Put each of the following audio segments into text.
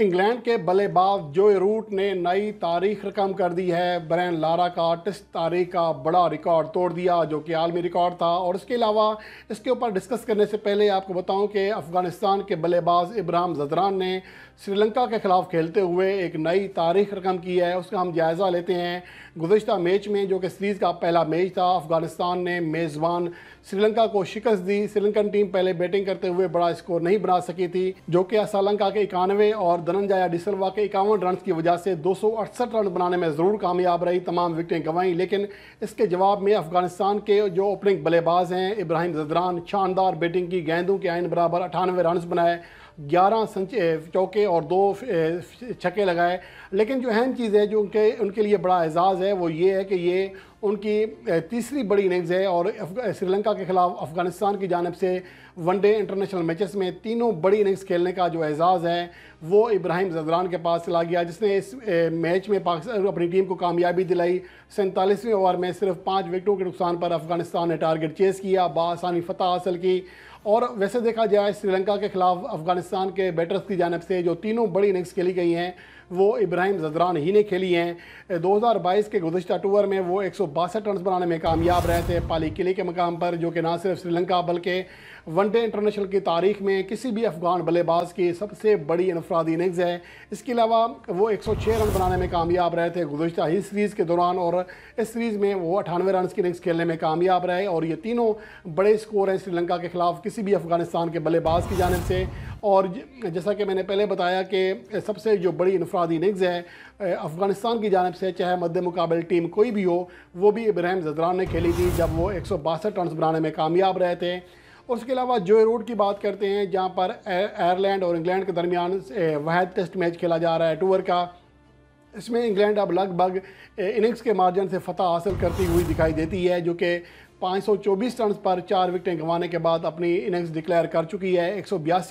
England के बल्लेबाज जोए root ने नई तारीख रकम कर दी है ब्रैन लारा का टेस्ट तारीख का बड़ा रिकॉर्ड तोड़ दिया जो कि आलमी रिकॉर्ड था और इसके अलावा इसके ऊपर डिस्कस करने से पहले आपको बताऊं कि अफ़गानिस्तान के बल्लेबाज इब्राहिम जदरान ने श्रीलंका के ख़िलाफ़ खेलते हुए एक नई तारीख रकम की है उसका हम जायज़ा लेते हैं गुजशत मैच में जो कि सीरीज़ का पहला मैच था अफ़गानिस्तान ने मेज़बान श्रीलंका को शिकस्त दी श्रीलंकन टीम पहले बैटिंग करते हुए बड़ा स्कोर नहीं बना सकी थी जो कि श्रीलंका के इक्यानवे और धनंजय डिसलवा के इक्यावन रन की वजह से दो रन बनाने में ज़रूर कामयाब रही तमाम विकटें गंवाईं लेकिन इसके जवाब में अफगानिस्तान के जो ओपनिंग बल्लेबाज हैं इब्राहिम जदरान शानदार बैटिंग की गेंदों के आइन बराबर अठानवे रन बनाए ग्यारह चौके और दो छक्के लगाए लेकिन जो अहम चीज़ है जो उनके उनके लिए बड़ा एजाज़ है वो ये है कि ये उनकी तीसरी बड़ी इनिंग्स है और श्रीलंका के ख़िलाफ़ अफ़गानिस्तान की जानब से वनडे इंटरनेशनल मैचेस में तीनों बड़ी इनिंग्स खेलने का जो एजाज़ है वो इब्राहिम जदरान के पास चला गया जिसने इस मैच में पाकिस्तान अपनी टीम को कामयाबी दिलाई सैंतालीसवें ओवर में सिर्फ पाँच विकटों के नुकसान पर अफ़गानिस्तान ने टारगेट चेस किया बासानी फतह हासिल की और वैसे देखा जाए श्रीलंका के खिलाफ अफगानिस्तान के बैटर्स की जानब से जो तीनों बड़ी इनिंग्स खेली गई हैं वो इब्राहिम जदरान ही ने खेली हैं 2022 के गुजशत टूर में वो एक सौ रन बनाने में कामयाब रहे थे पाली किले के मकाम पर जो कि ना सिर्फ श्रीलंका बल्कि वनडे इंटरनेशनल की तारीख में किसी भी अफगान बल्लेबाज की सबसे बड़ी इनफरादी इनिंग्स है इसके अलावा वो 106 रन बनाने में कामयाब रहे थे गुजशत ही सीरीज़ के दौरान और इस सीरीज़ में वो अठानवे रन की इनिंग्स खेलने में कामयाब रहे और ये तीनों बड़े स्कोर हैं श्रीलंका के खिलाफ किसी भी अफ़गानिस्तान के बल्लेबाज की जानब से और जैसा कि मैंने पहले बताया कि सबसे जो बड़ी इनफरादी इनिंग्स है अफ़गानिस्तान की जानब से चाहे मद्द मुकाबल टीम कोई भी हो वो भी इब्राहिम जदरान ने खेली थी जब वो एक सौ बासठ रन बनाने में कामयाब रहे थे उसके अलावा जोए रूट की बात करते हैं जहाँ पर आयरलैंड और इंग्लैंड के दरमियान वाहद टेस्ट मैच खेला जा रहा है टूर का इसमें इंग्लैंड अब लगभग इनिंग्स के मार्जिन से फतह हासिल करती हुई दिखाई देती है जो कि 524 रन पर चार विकटें गंवाने के बाद अपनी इनिंग्स डिक्लेयर कर चुकी है एक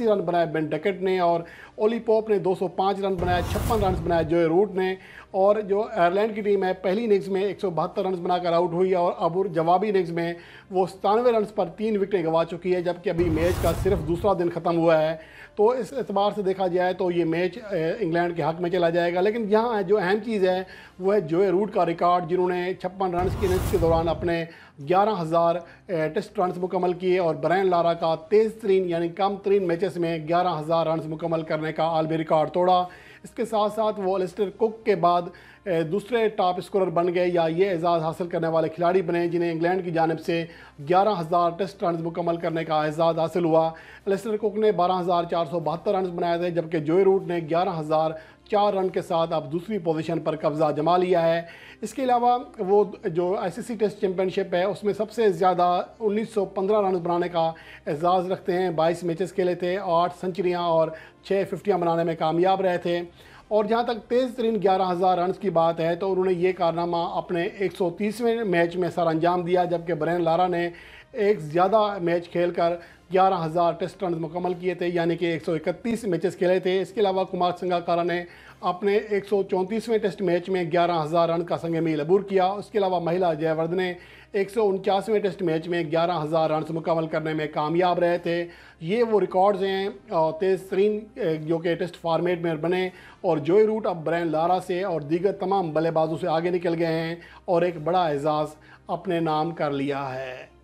रन बनाए बेन डकेट ने और ओली पोप ने 205 रन बनाए छप्पन रन बनाए जोए रूट ने और जो आयरलैंड की टीम है पहली इनिंग्स में एक रन बनाकर आउट हुई और अब जवाबी इनिंग्स में वो सतानवे रन पर तीन विकटें गंवा चुकी है जबकि अभी मैच का सिर्फ दूसरा दिन ख़त्म हुआ है तो इस एतबार से देखा जाए तो ये मैच इंग्लैंड के हक में चला जाएगा लेकिन यहाँ जो अहम चीज़ है वो है जोए रूट का रिकॉर्ड जिन्होंने छप्पन रन की इनिंग्स के दौरान अपने ग्यारह हज़ार टेस्ट रनस मुकम्मल किए और ब्रैन लारा का तेज़ तरीन यानी कम तरीन मैचेस में ग्यारह हज़ार रनस मुकम्मल करने का आलमी रिकॉर्ड तोड़ा इसके साथ साथ वो अलिस्टर कुक के बाद दूसरे टॉप स्कोरर बन गए या ये एज़ाज़ हासिल करने वाले खिलाड़ी बने जिन्हें इंग्लैंड की जानब से ग्यारह हज़ार टेस्ट रन मुकम्मल करने का एज़ाज़ हासिल हुआ अलेस्टर कुक ने बारह हज़ार चार सौ बहत्तर रन बनाए थे जबकि जोए रूट ने ग्यारह हज़ार चार रन के साथ अब दूसरी पोजीशन पर कब्ज़ा जमा लिया है इसके अलावा वो जो आईसीसी टेस्ट चैम्पियनशिप है उसमें सबसे ज़्यादा 1915 रन बनाने का एजाज़ रखते हैं 22 मैचेस खेले थे आठ सेंचुरियाँ और छः फिफ्टियाँ बनाने में कामयाब रहे थे और जहाँ तक तेज़ तरीन ग्यारह हज़ार रन की बात है तो उन्होंने ये कारनामा अपने एक मैच में सर अंजाम दिया जबकि ब्रैन लारा ने एक ज़्यादा मैच खेल कर ग्यारह हज़ार टेस्ट रन मुकम्मल किए थे यानी कि एक सौ इकतीस मैचेस खेले थे इसके अलावा कुमार संगाकारा ने अपने एक सौ चौंतीसवें टेस्ट मैच में ग्यारह हज़ार रन का संग मील अबूर किया उसके अलावा महिला जयवर्ध ने एक सौ उनचासवें टेस्ट मैच में ग्यारह हज़ार रन मुकम्मल करने में कामयाब रहे थे ये वो रिकॉर्ड्स हैं तेज़ तरीन जो कि टेस्ट फार्मेट में बने और जोई रूट अब ब्रैन लारा से और दीगर तमाम बल्लेबाजों से आगे निकल गए हैं और एक बड़ा एजाज़ अपने नाम कर लिया है